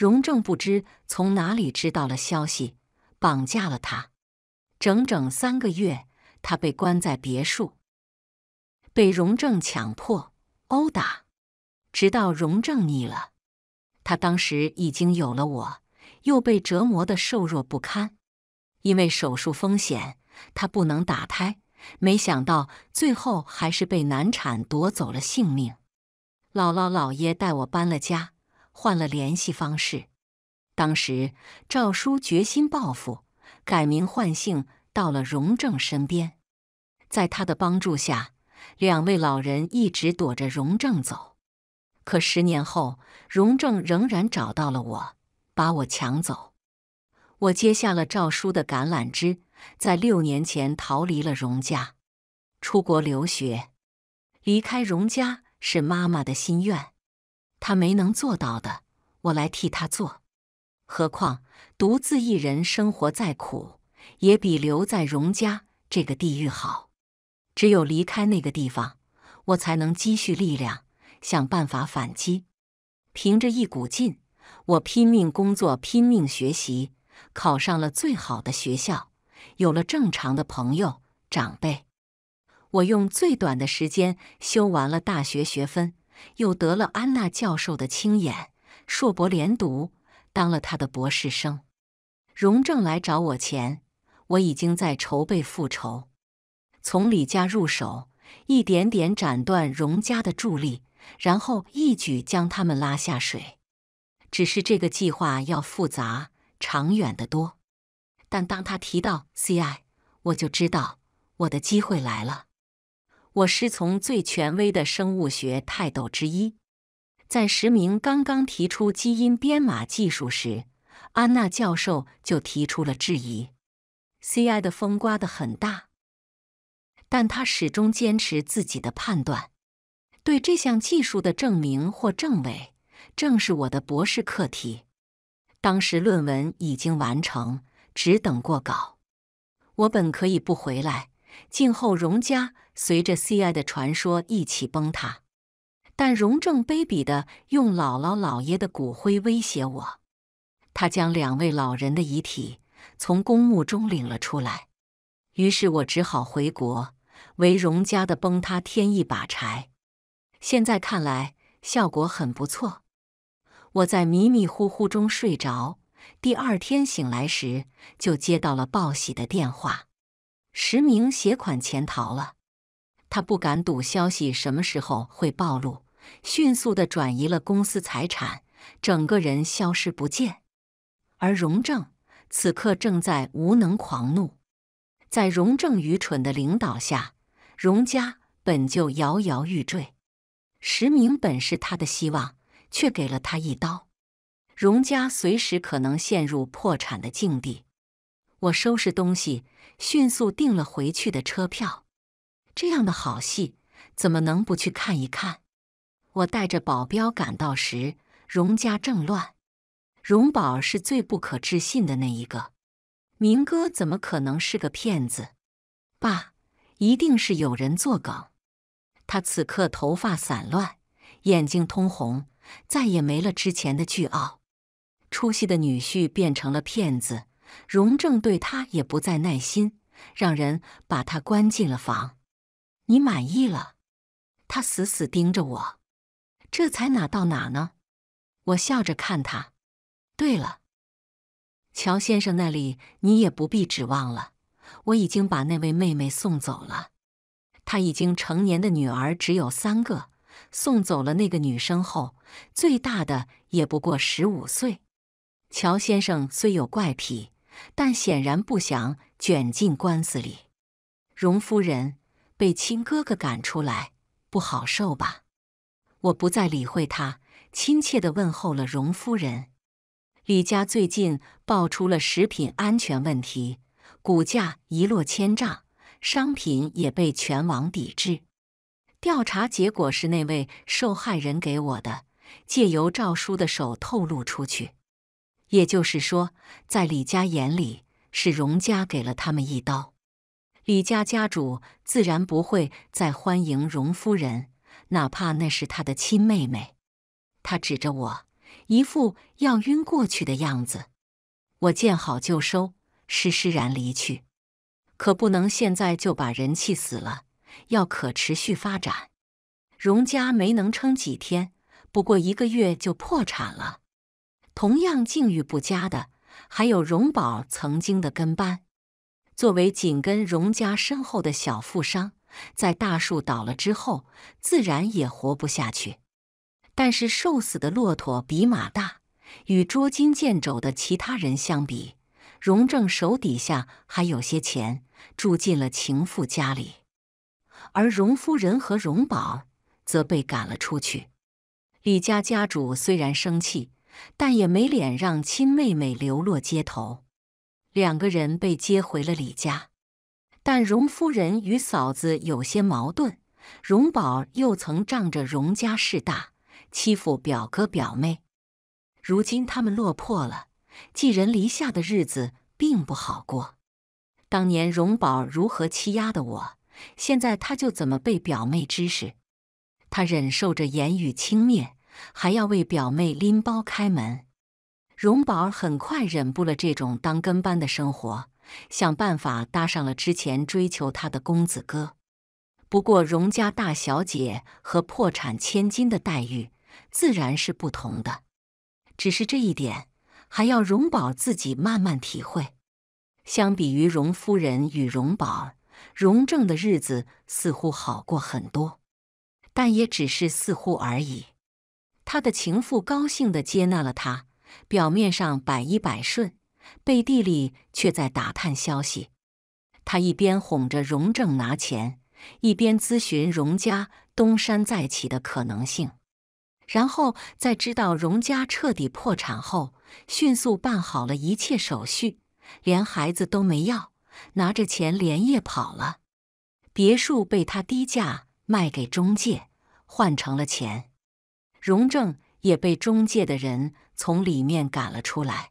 荣正不知从哪里知道了消息，绑架了他。整整三个月，他被关在别墅，被荣正强迫殴打，直到荣正腻了。他当时已经有了我，又被折磨的瘦弱不堪。因为手术风险，他不能打胎。没想到最后还是被难产夺走了性命。姥姥姥爷带我搬了家。换了联系方式。当时赵叔决心报复，改名换姓到了荣正身边。在他的帮助下，两位老人一直躲着荣正走。可十年后，荣正仍然找到了我，把我抢走。我接下了赵叔的橄榄枝，在六年前逃离了荣家，出国留学。离开荣家是妈妈的心愿。他没能做到的，我来替他做。何况独自一人生活再苦，也比留在荣家这个地狱好。只有离开那个地方，我才能积蓄力量，想办法反击。凭着一股劲，我拼命工作，拼命学习，考上了最好的学校，有了正常的朋友长辈。我用最短的时间修完了大学学分。又得了安娜教授的青眼，硕博连读，当了他的博士生。荣正来找我前，我已经在筹备复仇，从李家入手，一点点斩断荣家的助力，然后一举将他们拉下水。只是这个计划要复杂、长远的多。但当他提到 CI，我就知道我的机会来了。我师从最权威的生物学泰斗之一，在石明刚刚提出基因编码技术时，安娜教授就提出了质疑。C.I. 的风刮得很大，但他始终坚持自己的判断。对这项技术的证明或证伪，正是我的博士课题。当时论文已经完成，只等过稿。我本可以不回来，静候荣家。随着 C.I. 的传说一起崩塌，但荣正卑鄙的用姥姥姥爷的骨灰威胁我。他将两位老人的遗体从公墓中领了出来，于是我只好回国，为荣家的崩塌添一把柴。现在看来，效果很不错。我在迷迷糊糊中睡着，第二天醒来时就接到了报喜的电话：实名携款潜逃了。他不敢赌，消息什么时候会暴露？迅速的转移了公司财产，整个人消失不见。而荣正此刻正在无能狂怒。在荣正愚蠢的领导下，荣家本就摇摇欲坠。石明本是他的希望，却给了他一刀。荣家随时可能陷入破产的境地。我收拾东西，迅速订了回去的车票。这样的好戏怎么能不去看一看？我带着保镖赶到时，荣家正乱。荣宝是最不可置信的那一个，明哥怎么可能是个骗子？爸，一定是有人作梗。他此刻头发散乱，眼睛通红，再也没了之前的倨傲。出息的女婿变成了骗子，荣正对他也不再耐心，让人把他关进了房。你满意了？他死死盯着我。这才哪到哪呢？我笑着看他。对了，乔先生那里你也不必指望了。我已经把那位妹妹送走了。他已经成年的女儿只有三个，送走了那个女生后，最大的也不过十五岁。乔先生虽有怪癖，但显然不想卷进官司里。荣夫人。被亲哥哥赶出来，不好受吧？我不再理会他，亲切的问候了荣夫人。李家最近爆出了食品安全问题，股价一落千丈，商品也被全网抵制。调查结果是那位受害人给我的，借由赵叔的手透露出去。也就是说，在李家眼里，是荣家给了他们一刀。李家家主自然不会再欢迎荣夫人，哪怕那是他的亲妹妹。他指着我，一副要晕过去的样子。我见好就收，施施然离去。可不能现在就把人气死了，要可持续发展。荣家没能撑几天，不过一个月就破产了。同样境遇不佳的，还有荣宝曾经的跟班。作为紧跟荣家身后的小富商，在大树倒了之后，自然也活不下去。但是，瘦死的骆驼比马大，与捉襟见肘的其他人相比，荣正手底下还有些钱，住进了情妇家里，而荣夫人和荣宝则被赶了出去。李家家主虽然生气，但也没脸让亲妹妹流落街头。两个人被接回了李家，但荣夫人与嫂子有些矛盾。荣宝又曾仗着荣家势大欺负表哥表妹，如今他们落魄了，寄人篱下的日子并不好过。当年荣宝如何欺压的我，现在他就怎么被表妹指使。他忍受着言语轻蔑，还要为表妹拎包开门。荣宝很快忍不了这种当跟班的生活，想办法搭上了之前追求他的公子哥。不过，荣家大小姐和破产千金的待遇自然是不同的，只是这一点还要荣宝自己慢慢体会。相比于荣夫人与荣宝，荣正的日子似乎好过很多，但也只是似乎而已。他的情妇高兴地接纳了他。表面上百依百顺，背地里却在打探消息。他一边哄着荣正拿钱，一边咨询荣家东山再起的可能性。然后在知道荣家彻底破产后，迅速办好了一切手续，连孩子都没要，拿着钱连夜跑了。别墅被他低价卖给中介，换成了钱。荣正也被中介的人。从里面赶了出来，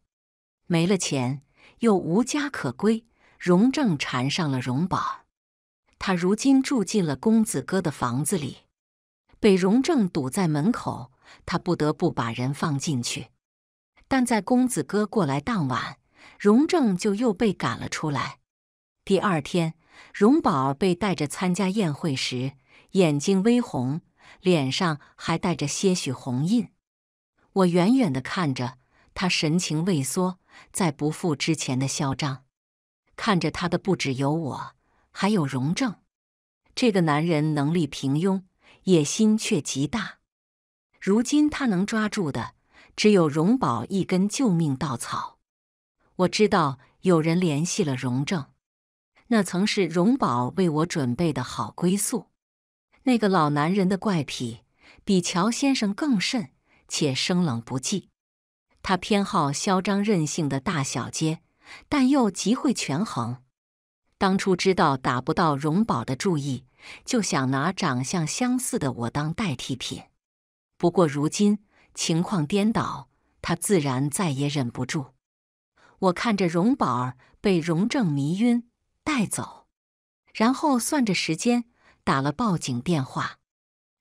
没了钱又无家可归，荣正缠上了荣宝。他如今住进了公子哥的房子里，被荣正堵在门口，他不得不把人放进去。但在公子哥过来当晚，荣正就又被赶了出来。第二天，荣宝被带着参加宴会时，眼睛微红，脸上还带着些许红印。我远远的看着他，神情畏缩，再不复之前的嚣张。看着他的不止有我，还有荣正。这个男人能力平庸，野心却极大。如今他能抓住的只有荣宝一根救命稻草。我知道有人联系了荣正，那曾是荣宝为我准备的好归宿。那个老男人的怪癖比乔先生更甚。且生冷不忌。他偏好嚣张任性的大小姐，但又极会权衡。当初知道打不到荣宝的注意，就想拿长相相似的我当代替品。不过如今情况颠倒，他自然再也忍不住。我看着荣宝儿被荣正迷晕带走，然后算着时间打了报警电话，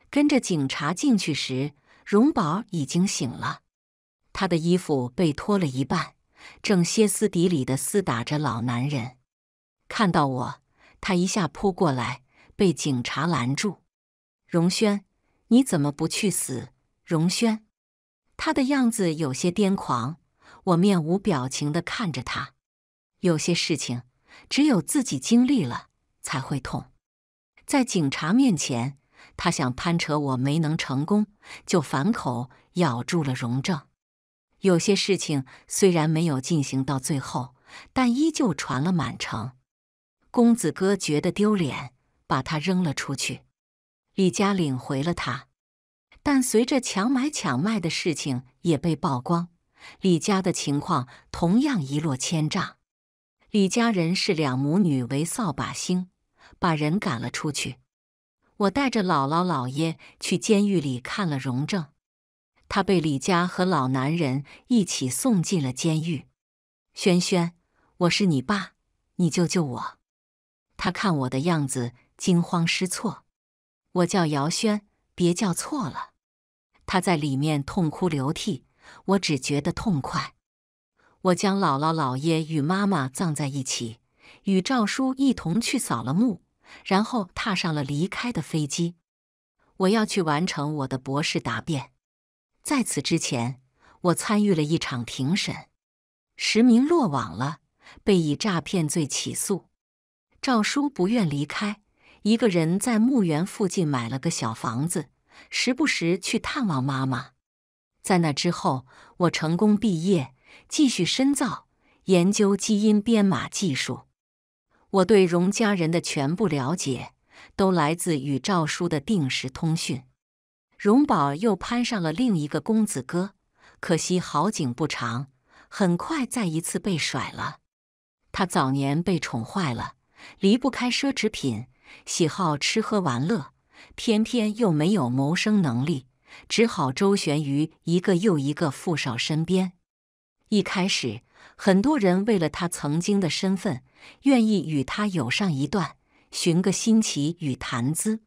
跟着警察进去时。荣宝已经醒了，他的衣服被脱了一半，正歇斯底里的厮打着老男人。看到我，他一下扑过来，被警察拦住。荣轩，你怎么不去死？荣轩，他的样子有些癫狂。我面无表情地看着他，有些事情只有自己经历了才会痛，在警察面前。他想攀扯我，没能成功，就反口咬住了荣正。有些事情虽然没有进行到最后，但依旧传了满城。公子哥觉得丢脸，把他扔了出去。李家领回了他，但随着强买强卖的事情也被曝光，李家的情况同样一落千丈。李家人视两母女为扫把星，把人赶了出去。我带着姥姥姥爷去监狱里看了荣正，他被李家和老男人一起送进了监狱。轩轩，我是你爸，你救救我！他看我的样子惊慌失措。我叫姚轩，别叫错了。他在里面痛哭流涕，我只觉得痛快。我将姥姥姥爷与妈妈葬在一起，与赵叔一同去扫了墓。然后踏上了离开的飞机。我要去完成我的博士答辩。在此之前，我参与了一场庭审，实名落网了，被以诈骗罪起诉。赵叔不愿离开，一个人在墓园附近买了个小房子，时不时去探望妈妈。在那之后，我成功毕业，继续深造，研究基因编码技术。我对荣家人的全部了解，都来自与赵叔的定时通讯。荣宝又攀上了另一个公子哥，可惜好景不长，很快再一次被甩了。他早年被宠坏了，离不开奢侈品，喜好吃喝玩乐，偏偏又没有谋生能力，只好周旋于一个又一个富少身边。一开始，很多人为了他曾经的身份。愿意与他有上一段，寻个新奇与谈资。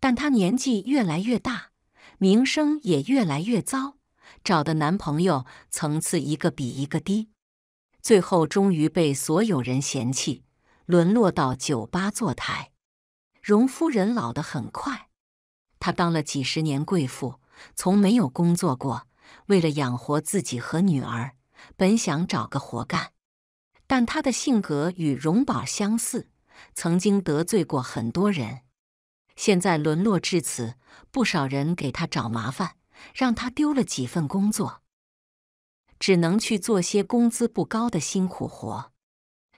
但她年纪越来越大，名声也越来越糟，找的男朋友层次一个比一个低，最后终于被所有人嫌弃，沦落到酒吧坐台。荣夫人老得很快，她当了几十年贵妇，从没有工作过。为了养活自己和女儿，本想找个活干。但他的性格与荣宝相似，曾经得罪过很多人，现在沦落至此，不少人给他找麻烦，让他丢了几份工作，只能去做些工资不高的辛苦活。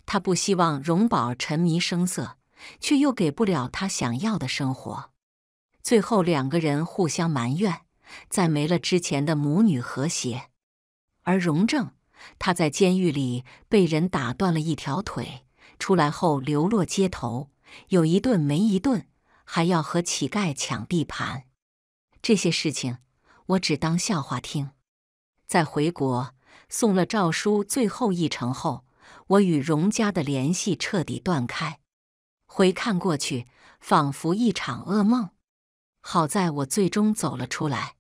他不希望荣宝沉迷声色，却又给不了他想要的生活，最后两个人互相埋怨，再没了之前的母女和谐。而荣正。他在监狱里被人打断了一条腿，出来后流落街头，有一顿没一顿，还要和乞丐抢地盘。这些事情我只当笑话听。在回国送了诏书最后一程后，我与荣家的联系彻底断开。回看过去，仿佛一场噩梦。好在我最终走了出来。